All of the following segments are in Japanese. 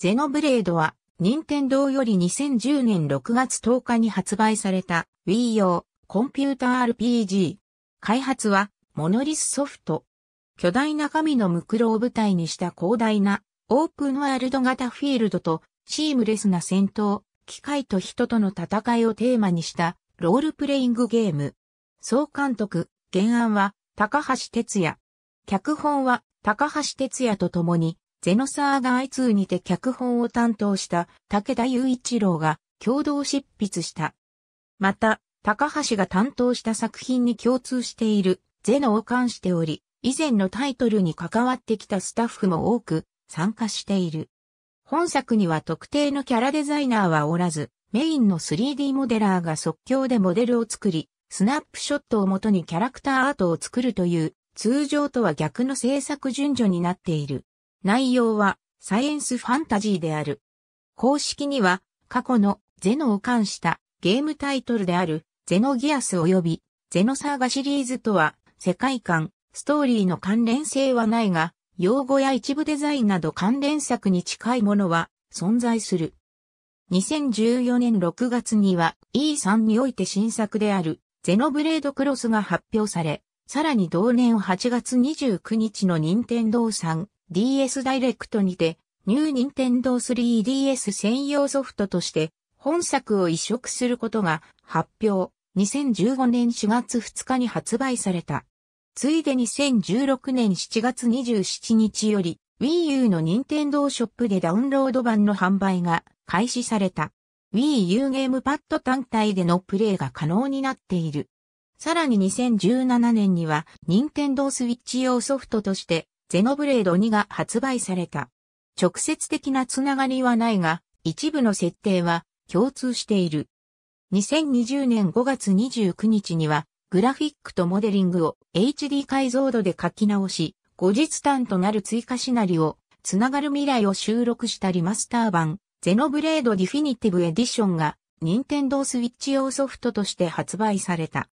ゼノブレードは、任天堂より2010年6月10日に発売された Wii 用コンピュータ RPG。開発はモノリスソフト。巨大な神のムクロを舞台にした広大なオープンワールド型フィールドとシームレスな戦闘、機械と人との戦いをテーマにしたロールプレイングゲーム。総監督、原案は高橋哲也。脚本は高橋哲也と共にゼノサーガイ2にて脚本を担当した武田雄一郎が共同執筆した。また、高橋が担当した作品に共通しているゼノを関しており、以前のタイトルに関わってきたスタッフも多く参加している。本作には特定のキャラデザイナーはおらず、メインの 3D モデラーが即興でモデルを作り、スナップショットをもとにキャラクターアートを作るという、通常とは逆の制作順序になっている。内容はサイエンスファンタジーである。公式には過去のゼノを冠したゲームタイトルであるゼノギアス及びゼノサーガシリーズとは世界観、ストーリーの関連性はないが、用語や一部デザインなど関連作に近いものは存在する。2014年6月には E3 において新作であるゼノブレードクロスが発表され、さらに同年8月29日の任天堂さん DS ダイレクトにて、ニュー・ニンテンドー 3DS 専用ソフトとして、本作を移植することが発表、2015年4月2日に発売された。ついで2016年7月27日より、Wii U の任天堂ショップでダウンロード版の販売が開始された。Wii U ゲームパッド単体でのプレイが可能になっている。さらに2017年には、任天堂スイッチ用ソフトとして、ゼノブレード2が発売された。直接的なつながりはないが、一部の設定は共通している。2020年5月29日には、グラフィックとモデリングを HD 解像度で書き直し、後日単となる追加シナリオ、つながる未来を収録したリマスター版、ゼノブレードディフィニティブエディションが、任天堂スイッチ用ソフトとして発売された。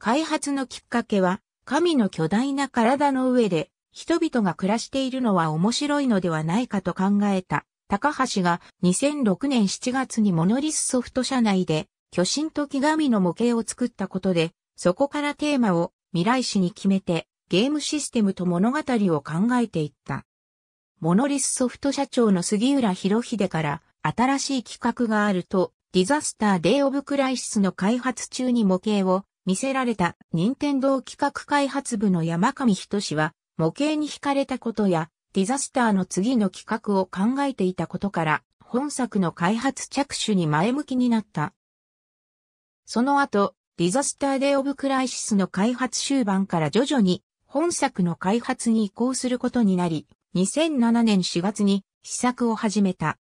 開発のきっかけは、神の巨大な体の上で人々が暮らしているのは面白いのではないかと考えた。高橋が2006年7月にモノリスソフト社内で巨神と木神の模型を作ったことで、そこからテーマを未来史に決めてゲームシステムと物語を考えていった。モノリスソフト社長の杉浦博秀から新しい企画があると、ディザスターデイオブクライシスの開発中に模型を見せられた任天堂企画開発部の山上仁は模型に惹かれたことやディザスターの次の企画を考えていたことから本作の開発着手に前向きになった。その後、ディザスターデオブクライシスの開発終盤から徐々に本作の開発に移行することになり、2007年4月に試作を始めた。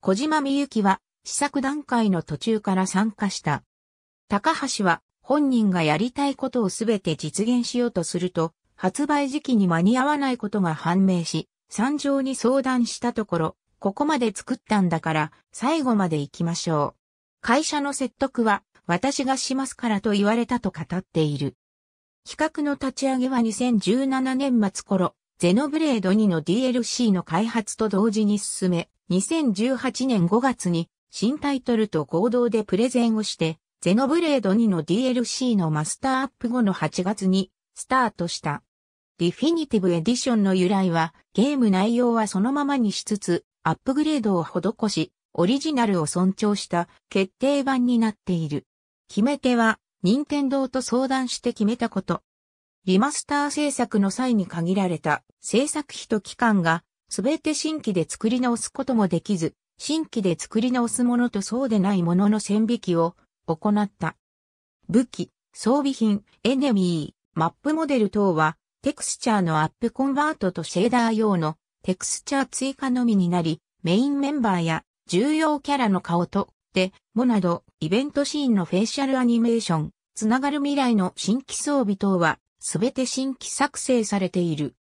小島みゆきは試作段階の途中から参加した。高橋は本人がやりたいことをすべて実現しようとすると、発売時期に間に合わないことが判明し、参上に相談したところ、ここまで作ったんだから、最後まで行きましょう。会社の説得は、私がしますからと言われたと語っている。企画の立ち上げは2017年末頃、ゼノブレード2の DLC の開発と同時に進め、2018年5月に新タイトルと合同でプレゼンをして、ゼノブレード2の DLC のマスターアップ後の8月にスタートした。ディフィニティブエディションの由来はゲーム内容はそのままにしつつアップグレードを施しオリジナルを尊重した決定版になっている。決め手は任天堂と相談して決めたこと。リマスター制作の際に限られた制作費と期間が全て新規で作り直すこともできず、新規で作り直すものとそうでないものの線引きを行った。武器、装備品、エネミー、マップモデル等は、テクスチャーのアップコンバートとシェーダー用のテクスチャー追加のみになり、メインメンバーや重要キャラの顔と、で、モなど、イベントシーンのフェイシャルアニメーション、つながる未来の新規装備等は、すべて新規作成されている。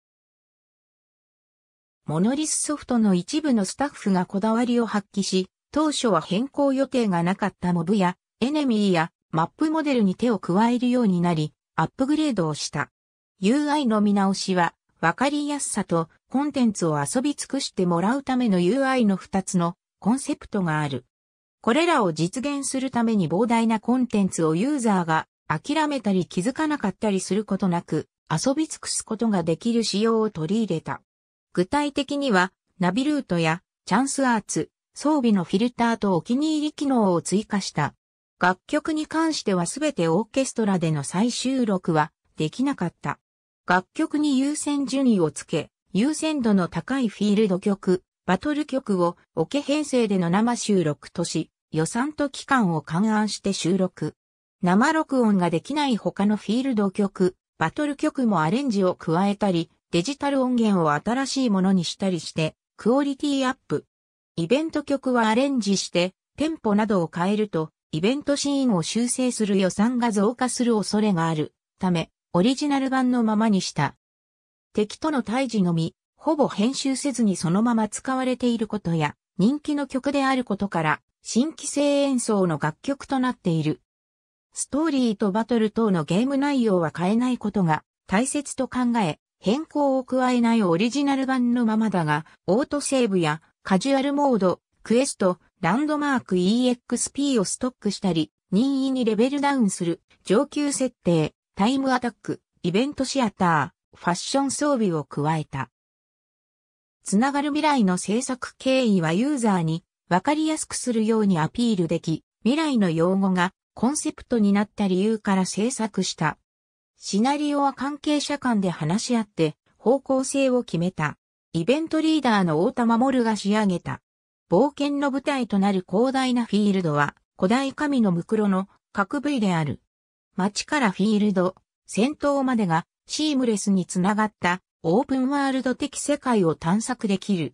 モノリスソフトの一部のスタッフがこだわりを発揮し、当初は変更予定がなかったモブやエネミーやマップモデルに手を加えるようになり、アップグレードをした。UI の見直しは、わかりやすさとコンテンツを遊び尽くしてもらうための UI の2つのコンセプトがある。これらを実現するために膨大なコンテンツをユーザーが諦めたり気づかなかったりすることなく遊び尽くすことができる仕様を取り入れた。具体的にはナビルートやチャンスアーツ、装備のフィルターとお気に入り機能を追加した。楽曲に関してはすべてオーケストラでの再収録はできなかった。楽曲に優先順位をつけ、優先度の高いフィールド曲、バトル曲をオケ編成での生収録とし、予算と期間を勘案して収録。生録音ができない他のフィールド曲、バトル曲もアレンジを加えたり、デジタル音源を新しいものにしたりして、クオリティアップ。イベント曲はアレンジして、テンポなどを変えると、イベントシーンを修正する予算が増加する恐れがあるため、オリジナル版のままにした。敵との対峙のみ、ほぼ編集せずにそのまま使われていることや、人気の曲であることから、新規性演奏の楽曲となっている。ストーリーとバトル等のゲーム内容は変えないことが大切と考え、変更を加えないオリジナル版のままだが、オートセーブやカジュアルモード、クエスト、ランドマーク EXP をストックしたり、任意にレベルダウンする、上級設定、タイムアタック、イベントシアター、ファッション装備を加えた。つながる未来の制作経緯はユーザーにわかりやすくするようにアピールでき、未来の用語がコンセプトになった理由から制作した。シナリオは関係者間で話し合って方向性を決めた。イベントリーダーの大田守が仕上げた。冒険の舞台となる広大なフィールドは、古代神のムクロの各部位である。街からフィールド、戦闘までがシームレスにつながったオープンワールド的世界を探索できる。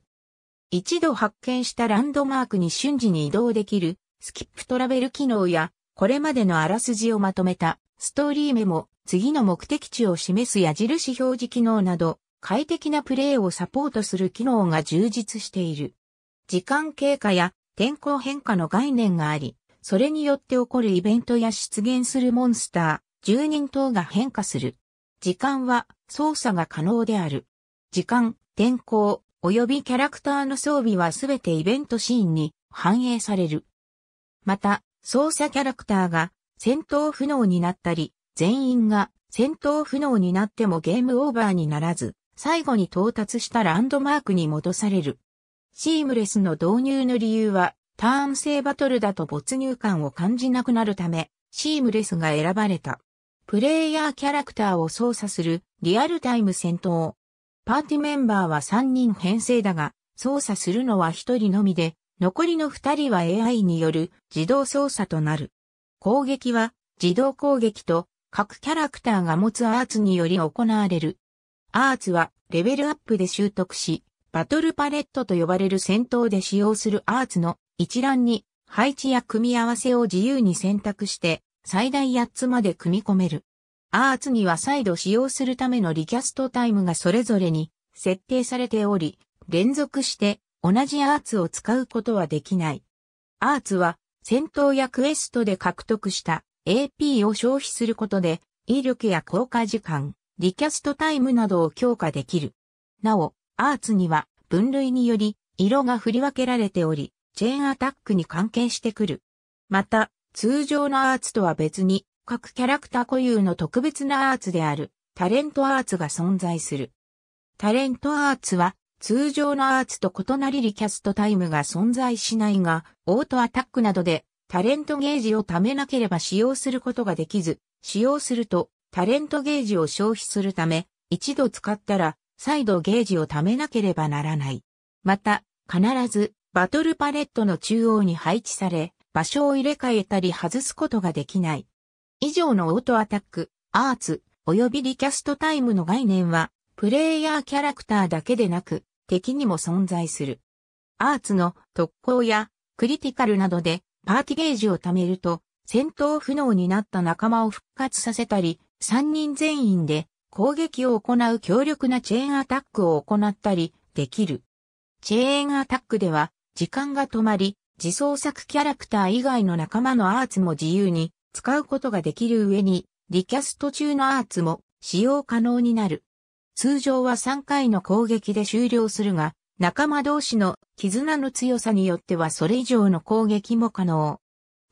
一度発見したランドマークに瞬時に移動できるスキップトラベル機能やこれまでのあらすじをまとめたストーリーメモ、次の目的地を示す矢印表示機能など快適なプレイをサポートする機能が充実している。時間経過や天候変化の概念があり、それによって起こるイベントや出現するモンスター、住人等が変化する。時間は操作が可能である。時間、天候、及びキャラクターの装備はすべてイベントシーンに反映される。また、操作キャラクターが戦闘不能になったり、全員が戦闘不能になってもゲームオーバーにならず、最後に到達したランドマークに戻される。シームレスの導入の理由は、ターン制バトルだと没入感を感じなくなるため、シームレスが選ばれた。プレイヤーキャラクターを操作するリアルタイム戦闘。パーティメンバーは3人編成だが、操作するのは1人のみで、残りの2人は AI による自動操作となる。攻撃は自動攻撃と各キャラクターが持つアーツにより行われる。アーツはレベルアップで習得し、バトルパレットと呼ばれる戦闘で使用するアーツの一覧に配置や組み合わせを自由に選択して最大8つまで組み込める。アーツには再度使用するためのリキャストタイムがそれぞれに設定されており、連続して同じアーツを使うことはできない。アーツは戦闘やクエストで獲得した AP を消費することで威力や効果時間、リキャストタイムなどを強化できる。なお、アーツには分類により色が振り分けられており、チェーンアタックに関係してくる。また、通常のアーツとは別に、各キャラクター固有の特別なアーツである、タレントアーツが存在する。タレントアーツは、通常のアーツと異なりリキャストタイムが存在しないが、オートアタックなどで、タレントゲージを貯めなければ使用することができず、使用すると、タレントゲージを消費するため、一度使ったら、再度ゲージを貯めなければならない。また、必ずバトルパレットの中央に配置され、場所を入れ替えたり外すことができない。以上のオートアタック、アーツ、及びリキャストタイムの概念は、プレイヤーキャラクターだけでなく、敵にも存在する。アーツの特攻やクリティカルなどでパーティゲージを貯めると、戦闘不能になった仲間を復活させたり、3人全員で攻撃を行う強力なチェーンアタックを行ったりできる。チェーンアタックでは時間が止まり、自創作キャラクター以外の仲間のアーツも自由に使うことができる上に、リキャスト中のアーツも使用可能になる。通常は3回の攻撃で終了するが、仲間同士の絆の強さによってはそれ以上の攻撃も可能。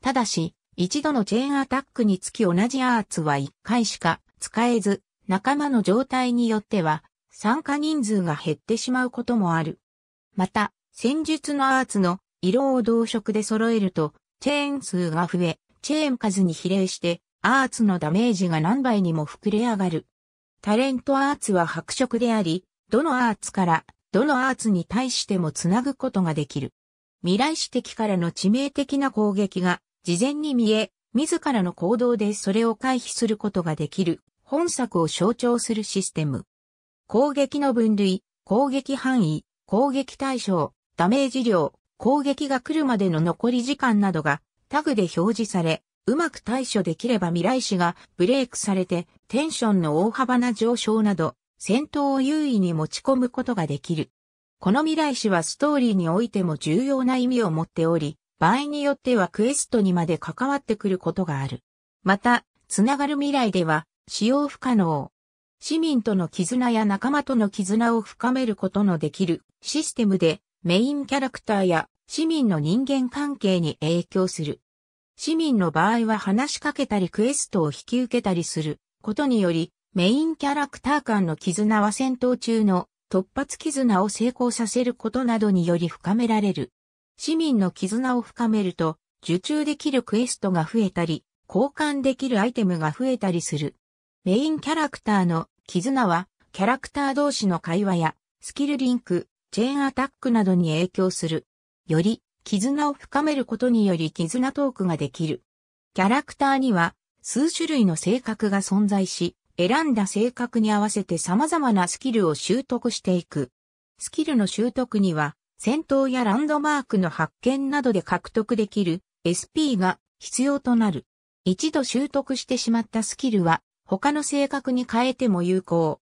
ただし、一度のチェーンアタックにつき同じアーツは1回しか使えず、仲間の状態によっては、参加人数が減ってしまうこともある。また、戦術のアーツの色を同色で揃えると、チェーン数が増え、チェーン数に比例して、アーツのダメージが何倍にも膨れ上がる。タレントアーツは白色であり、どのアーツからどのアーツに対してもつなぐことができる。未来史的からの致命的な攻撃が事前に見え、自らの行動でそれを回避することができる。本作を象徴するシステム。攻撃の分類、攻撃範囲、攻撃対象、ダメージ量、攻撃が来るまでの残り時間などがタグで表示され、うまく対処できれば未来史がブレイクされてテンションの大幅な上昇など戦闘を優位に持ち込むことができる。この未来史はストーリーにおいても重要な意味を持っており、場合によってはクエストにまで関わってくることがある。また、つながる未来では使用不可能。市民との絆や仲間との絆を深めることのできるシステムでメインキャラクターや市民の人間関係に影響する。市民の場合は話しかけたりクエストを引き受けたりすることによりメインキャラクター間の絆は戦闘中の突発絆を成功させることなどにより深められる。市民の絆を深めると受注できるクエストが増えたり交換できるアイテムが増えたりする。メインキャラクターの絆は、キャラクター同士の会話や、スキルリンク、チェーンアタックなどに影響する。より、絆を深めることにより絆トークができる。キャラクターには、数種類の性格が存在し、選んだ性格に合わせて様々なスキルを習得していく。スキルの習得には、戦闘やランドマークの発見などで獲得できる SP が必要となる。一度習得してしまったスキルは他の性格に変えても有効。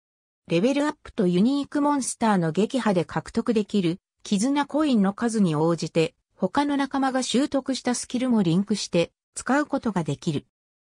レベルアップとユニークモンスターの撃破で獲得できる、絆コインの数に応じて、他の仲間が習得したスキルもリンクして使うことができる。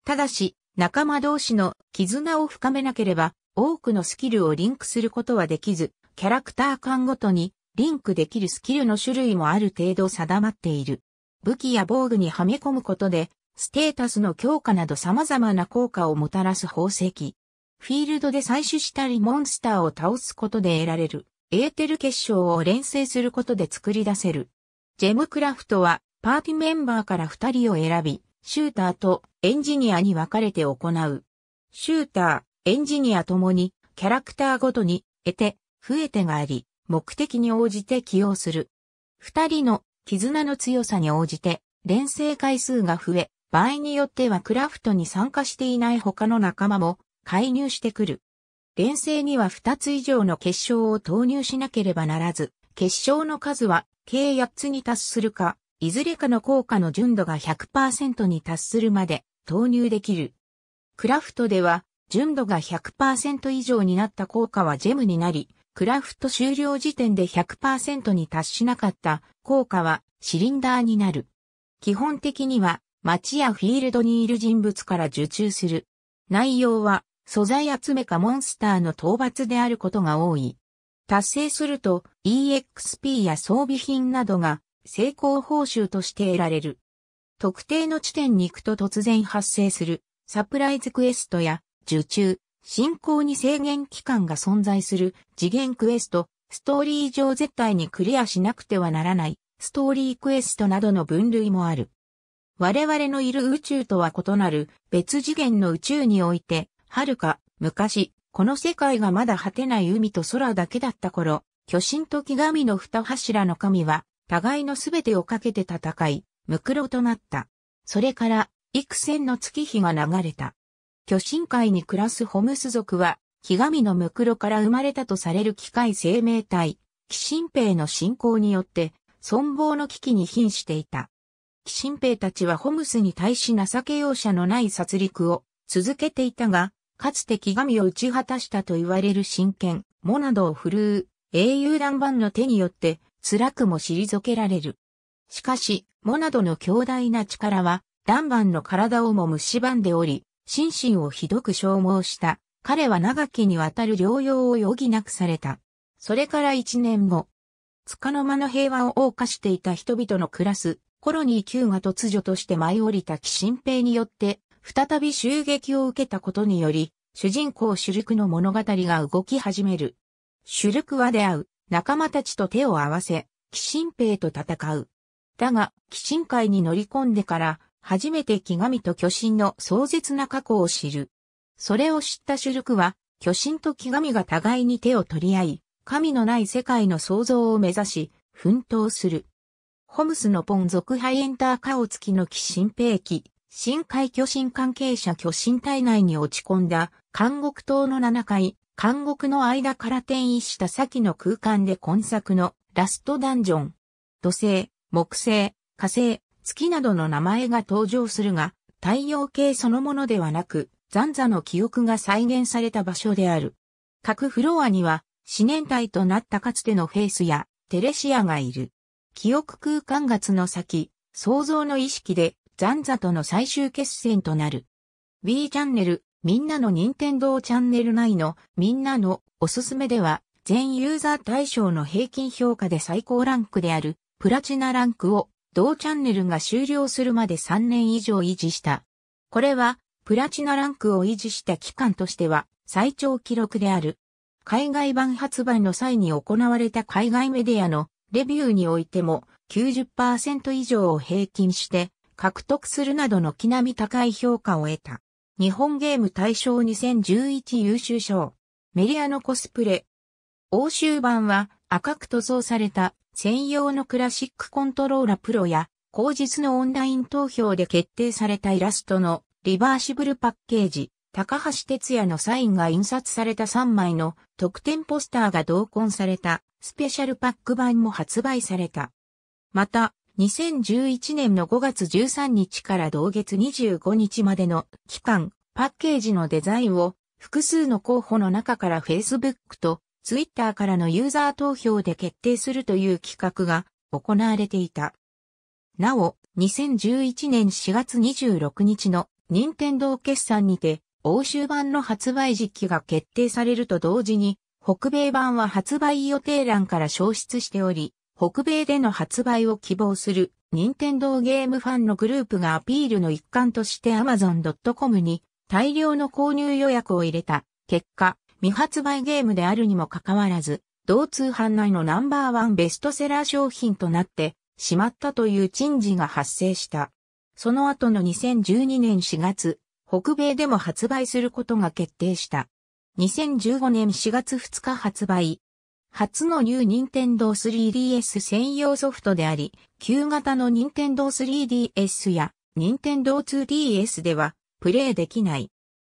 ただし、仲間同士の絆を深めなければ、多くのスキルをリンクすることはできず、キャラクター間ごとにリンクできるスキルの種類もある程度定まっている。武器や防具にはめ込むことで、ステータスの強化など様々な効果をもたらす宝石。フィールドで採取したりモンスターを倒すことで得られる、エーテル結晶を連成することで作り出せる。ジェムクラフトは、パーティメンバーから2人を選び、シューターとエンジニアに分かれて行う。シューター、エンジニアともに、キャラクターごとに、得て、増えてがあり、目的に応じて起用する。二人の絆の強さに応じて、連成回数が増え、場合によってはクラフトに参加していない他の仲間も介入してくる。連成には2つ以上の結晶を投入しなければならず、結晶の数は計8つに達するか、いずれかの効果の純度が100%に達するまで投入できる。クラフトでは純度が100%以上になった効果はジェムになり、クラフト終了時点で100%に達しなかった効果はシリンダーになる。基本的には街やフィールドにいる人物から受注する。内容は、素材集めかモンスターの討伐であることが多い。達成すると EXP や装備品などが成功報酬として得られる。特定の地点に行くと突然発生するサプライズクエストや受注、進行に制限期間が存在する次元クエスト、ストーリー上絶対にクリアしなくてはならないストーリークエストなどの分類もある。我々のいる宇宙とは異なる別次元の宇宙において、遥か昔、この世界がまだ果てない海と空だけだった頃、巨神と木神の二柱の神は、互いのすべてをかけて戦い、無黒となった。それから、幾千の月日が流れた。巨神界に暮らすホムス族は、木神の無黒から生まれたとされる機械生命体、鬼神兵の信仰によって、存亡の危機に瀕していた。新兵たちはホムスに対し情け容赦のない殺戮を続けていたが、かつて木神を打ち果たしたと言われる真剣、モナドを振るう英雄バンの手によって辛くも退けられる。しかし、モナドの強大な力は、ダンバンの体をも蝕んでおり、心身をひどく消耗した。彼は長きにわたる療養を余儀なくされた。それから一年後、つかの間の平和を謳歌していた人々の暮らすコロニー Q が突如として舞い降りた騎神兵によって、再び襲撃を受けたことにより、主人公シュルクの物語が動き始める。シュルクは出会う、仲間たちと手を合わせ、騎神兵と戦う。だが、寄神会に乗り込んでから、初めて木神と巨神の壮絶な過去を知る。それを知ったシュルクは、巨神と木神が互いに手を取り合い、神のない世界の創造を目指し、奮闘する。ホムスのポン族。ハイエンターカオツキの寄進兵器、深海巨神関係者巨神体内に落ち込んだ、監獄島の7階、監獄の間から転移した先の空間で今作のラストダンジョン。土星、木星、火星、月などの名前が登場するが、太陽系そのものではなく、残座の記憶が再現された場所である。各フロアには、死年体となったかつてのフェイスやテレシアがいる。記憶空間月の先、想像の意識で、残座との最終決戦となる。B チャンネル、みんなの任天堂チャンネル内のみんなのおすすめでは、全ユーザー対象の平均評価で最高ランクであるプラチナランクを同チャンネルが終了するまで3年以上維持した。これはプラチナランクを維持した期間としては最長記録である。海外版発売の際に行われた海外メディアのレビューにおいても90%以上を平均して獲得するなどの気並み高い評価を得た。日本ゲーム大賞2011優秀賞。メリアのコスプレ。欧州版は赤く塗装された専用のクラシックコントローラプロや後日のオンライン投票で決定されたイラストのリバーシブルパッケージ、高橋哲也のサインが印刷された3枚の特典ポスターが同梱されたスペシャルパック版も発売された。また、2011年の5月13日から同月25日までの期間、パッケージのデザインを複数の候補の中から Facebook と Twitter からのユーザー投票で決定するという企画が行われていた。なお、2011年4月26日の任天堂決算にて、欧州版の発売時期が決定されると同時に、北米版は発売予定欄から消失しており、北米での発売を希望する任天堂ゲームファンのグループがアピールの一環として Amazon.com に大量の購入予約を入れた結果、未発売ゲームであるにもかかわらず、同通販内のナンバーワンベストセラー商品となってしまったという陳事が発生した。その後の2012年4月、北米でも発売することが決定した。2015年4月2日発売。初のニューニンテンドー 3DS 専用ソフトであり、旧型のニンテンドー 3DS やニンテンドー 2DS ではプレイできない。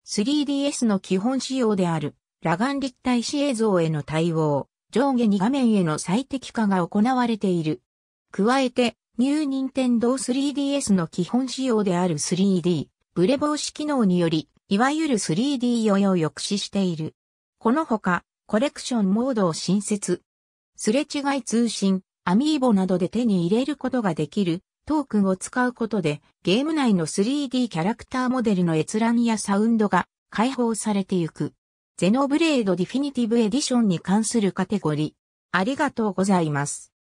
3DS の基本仕様である、裸眼立体視映像への対応、上下に画面への最適化が行われている。加えて、ニュー・ニンテンドー 3DS の基本仕様である 3D、ブレ防止機能により、いわゆる 3D 用を抑止している。このほか、コレクションモードを新設。すれ違い通信、アミーボなどで手に入れることができるトークンを使うことで、ゲーム内の 3D キャラクターモデルの閲覧やサウンドが解放されていく。ゼノブレードディフィニティブエディションに関するカテゴリー。ありがとうございます。